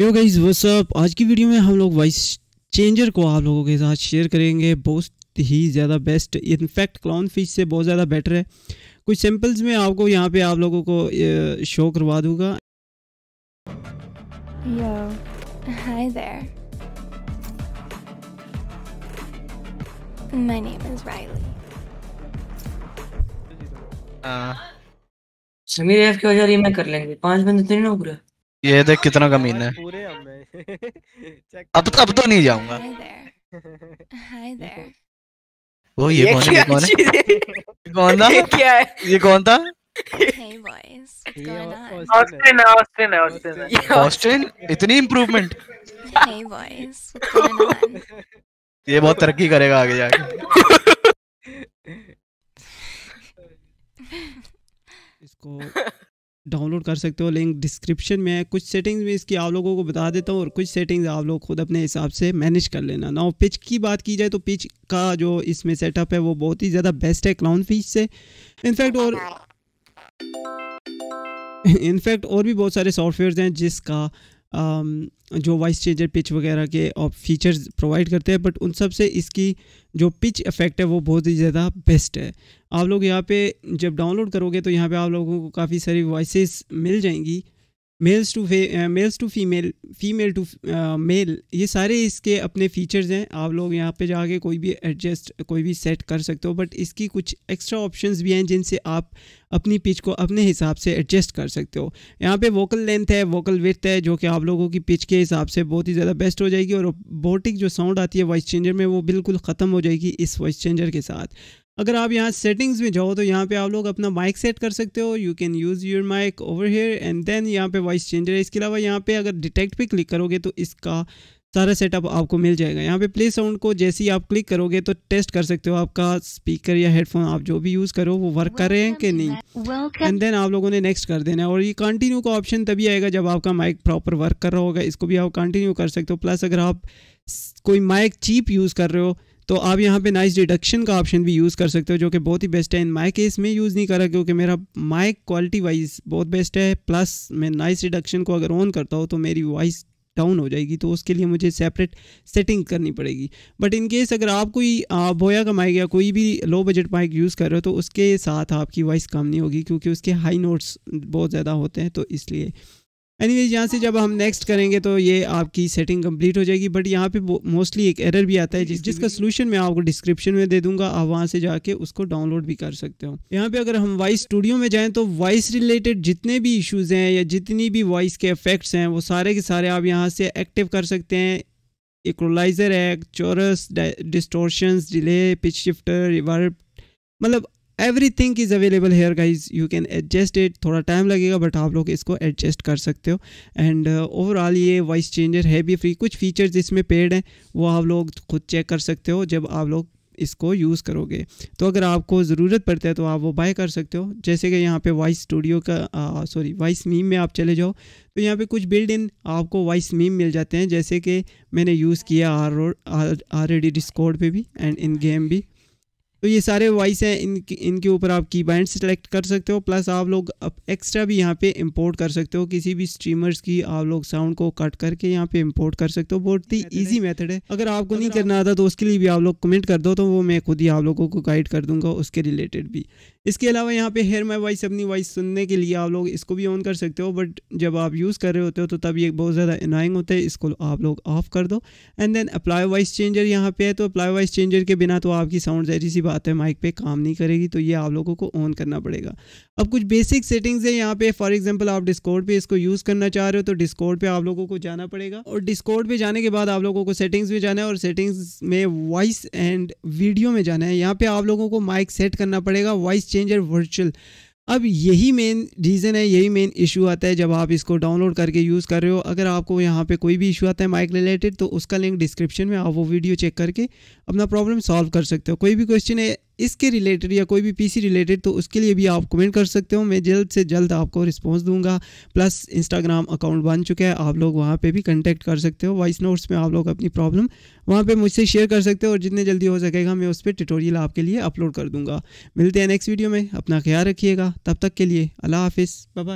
yo guys what's up आज की video में हम लोग वॉइस चेंजर को आप लोगों के साथ शेयर करेंगे बहुत ही ज़्यादा बेस्ट इनफैक्ट क्लाउन फिश से बहुत ज़्यादा बेटर है कुछ सैंपल्स में आपको यहाँ पे आप लोगों को शो करवा दूंगा uh, समीर एफ की वजह मैं कर लेंगे पांच बंदे तो नहीं ना पूरा ये देख कितना कमीन है पूरे अब तो अब तो नहीं जाऊंगा वो ये, ये कौन है कौन है कौन था क्या है ये कौन था ऑस्टिन ऑस्टिन ऑस्टिन ऑस्टिन इतनी इम्प्रूवमेंट ये बहुत तरक्की करेगा आगे जाके इसको डाउनलोड कर सकते हो लिंक डिस्क्रिप्शन में है कुछ सेटिंग्स में इसकी आप लोगों को बता देता हूँ और कुछ सेटिंग्स आप लोग खुद अपने हिसाब से मैनेज कर लेना ना पिच की बात की जाए तो पिच का जो इसमें सेटअप है वो बहुत ही ज़्यादा बेस्ट है क्लाउन फिश से इनफैक्ट और इनफैक्ट और भी बहुत सारे सॉफ्टवेयर हैं जिसका Um, जो वॉइस चेंजर पिच वगैरह के और फीचर्स प्रोवाइड करते हैं बट उन सब से इसकी जो पिच इफेक्ट है वो बहुत ही ज़्यादा बेस्ट है आप लोग यहाँ पे जब डाउनलोड करोगे तो यहाँ पे आप लोगों को काफ़ी सारी वॉइस मिल जाएंगी males to males to female female to male ये सारे इसके अपने फीचर्स हैं आप लोग यहाँ पे जाके कोई भी एडजस्ट कोई भी सेट कर सकते हो बट इसकी कुछ एक्स्ट्रा ऑप्शंस भी हैं जिनसे आप अपनी पिच को अपने हिसाब से एडजस्ट कर सकते हो यहाँ पे वोकल लेंथ है वोकल विथ है जो कि आप लोगों की पिच के हिसाब से बहुत ही ज़्यादा बेस्ट हो जाएगी और बोटिक जो साउंड आती है वॉइस चेंजर में वो बिल्कुल ख़त्म हो जाएगी इस वॉइस चेंजर के साथ अगर आप यहाँ सेटिंग्स में जाओ तो यहाँ पे आप लोग अपना माइक सेट कर सकते हो you can use your mic over here and then यहाँ पे वॉइस चेंजर है इसके अलावा यहाँ पे अगर डिटेक्ट पे क्लिक करोगे तो इसका सारा सेटअप आपको मिल जाएगा यहाँ पे प्ले साउंड को जैसे ही आप क्लिक करोगे तो टेस्ट कर सकते हो आपका स्पीकर या हेडफोन आप जो भी यूज़ करो वो वर्क कर रहे हैं कि नहीं एंड देन आप लोगों ने नेक्स्ट कर देना है और ये कंटिन्यू का ऑप्शन तभी आएगा जब आपका माइक प्रॉपर वर्क कर रहा होगा इसको भी आप कंटिन्यू कर सकते हो प्लस अगर आप कोई माइक चीप यूज़ कर रहे हो तो आप यहाँ पे नाइस डिडक्शन का ऑप्शन भी यूज़ कर सकते हो जो कि बहुत ही बेस्ट है इन माइक केस में यूज़ नहीं करा क्योंकि मेरा माइक क्वालिटी वाइज बहुत बेस्ट है प्लस मैं नाइस डिडक्शन को अगर ऑन करता हूँ तो मेरी वॉइस डाउन हो जाएगी तो उसके लिए मुझे सेपरेट सेटिंग करनी पड़ेगी बट इन केस अगर आप कोई बोया का माइक या कोई भी लो बजट माइक यूज़ कर रहे हो तो उसके साथ आपकी वॉइस कम नहीं होगी क्योंकि उसके हाई नोट्स बहुत ज़्यादा होते हैं तो इसलिए एनी वेज यहाँ से जब हम नेक्स्ट करेंगे तो ये आपकी सेटिंग कंप्लीट हो जाएगी बट यहाँ पे मोस्टली एक एरर भी आता है जिस जिसका सोल्यूशन मैं आपको डिस्क्रिप्शन में दे दूंगा आप वहाँ से जाके उसको डाउनलोड भी कर सकते हो यहाँ पे अगर हम वॉइस स्टूडियो में जाएँ तो वॉइस रिलेटेड जितने भी इशूज़ हैं या जितनी भी वॉइस के इफेक्ट्स हैं वो सारे के सारे आप यहाँ से एक्टिव कर सकते हैं इक्वलाइज़र है chorus distortions delay pitch shifter reverb मतलब everything is available here guys you can adjust it थोड़ा टाइम लगेगा बट आप लोग इसको एडजस्ट कर सकते हो एंड ओवरऑल uh, ये वॉइस चेंजर है भी फ्री कुछ फीचर्स इसमें पेड हैं वो आप लोग खुद चेक कर सकते हो जब आप लोग इसको यूज़ करोगे तो अगर आपको ज़रूरत पड़ता है तो आप वो बाय कर सकते हो जैसे कि यहाँ पे वॉइस स्टूडियो का सॉरी वॉइस मीम में आप चले जाओ तो यहाँ पे कुछ बिल्ड इन आपको वॉइस मीम मिल जाते हैं जैसे कि मैंने यूज़ किया आर आर ऑलरेडी डिस्कॉर्ड पे भी एंड इन गेम भी तो ये सारे वॉइस हैं इन इनके ऊपर आप की बैंड सेलेक्ट कर सकते हो प्लस आप लोग एक्स्ट्रा भी यहाँ पे इंपोर्ट कर सकते हो किसी भी स्ट्रीमर्स की आप लोग साउंड को कट करके यहाँ पे इंपोर्ट कर सकते हो बहुत ही इजी मेथड है अगर आपको अगर नहीं आप... करना आता तो उसके लिए भी आप लोग कमेंट कर दो तो वो मैं खुद ही आप लोगों को गाइड कर दूंगा उसके रिलेटेड भी इसके अलावा यहाँ पे हेयर माई वॉइस अपनी वॉइस सुनने के लिए आप लोग इसको भी ऑन कर सकते हो बट जब आप यूज़ कर रहे होते हो तो तब ये बहुत ज़्यादा इनाइंग होता है इसको आप लोग ऑफ कर दो and then apply voice changer यहाँ पे है तो अप्लाई वॉइस चेंजर के बिना तो आपकी साउंड जहरी सी बात बात है माइक पे काम नहीं करेगी तो ये आप लोगों को ऑन करना पड़ेगा अब कुछ बेसिक सेटिंग्स है यहाँ पे फॉर एग्जांपल आप डिस्कॉर्ड पे इसको यूज़ करना चाह रहे हो तो डिस्कॉर्ड पे आप लोगों को जाना पड़ेगा और डिस्कॉर्ड पे जाने के बाद आप लोगों को सेटिंग्स में जाना है और सेटिंग्स में वॉइस एंड वीडियो में जाना है यहाँ पर आप लोगों को माइक सेट करना पड़ेगा वॉइस चेंजर वर्चुअल अब यही मेन रीज़न है यही मेन इशू आता है जब आप इसको डाउनलोड करके यूज़ कर रहे हो अगर आपको यहाँ पे कोई भी इशू आता है माइक रिलेटेड तो उसका लिंक डिस्क्रिप्शन में आप वो वीडियो चेक करके अपना प्रॉब्लम सॉल्व कर सकते हो कोई भी क्वेश्चन है इसके रिलेटेड या कोई भी पीसी रिलेटेड तो उसके लिए भी आप कमेंट कर सकते हो मैं जल्द से जल्द आपको रिस्पॉन्स दूंगा प्लस इंस्टाग्राम अकाउंट बन चुका है आप लोग वहाँ पे भी कंटेक्ट कर सकते हो वॉइस नोट्स में आप लोग अपनी प्रॉब्लम वहाँ पे मुझसे शेयर कर सकते हो और जितने जल्दी हो सकेगा मैं उस पर ट्यूटोरियल आपके लिए अपलोड कर दूँगा मिलते हैं नेक्स्ट वीडियो में अपना ख्याल रखिएगा तब तक के लिए अला हाफ़ बाय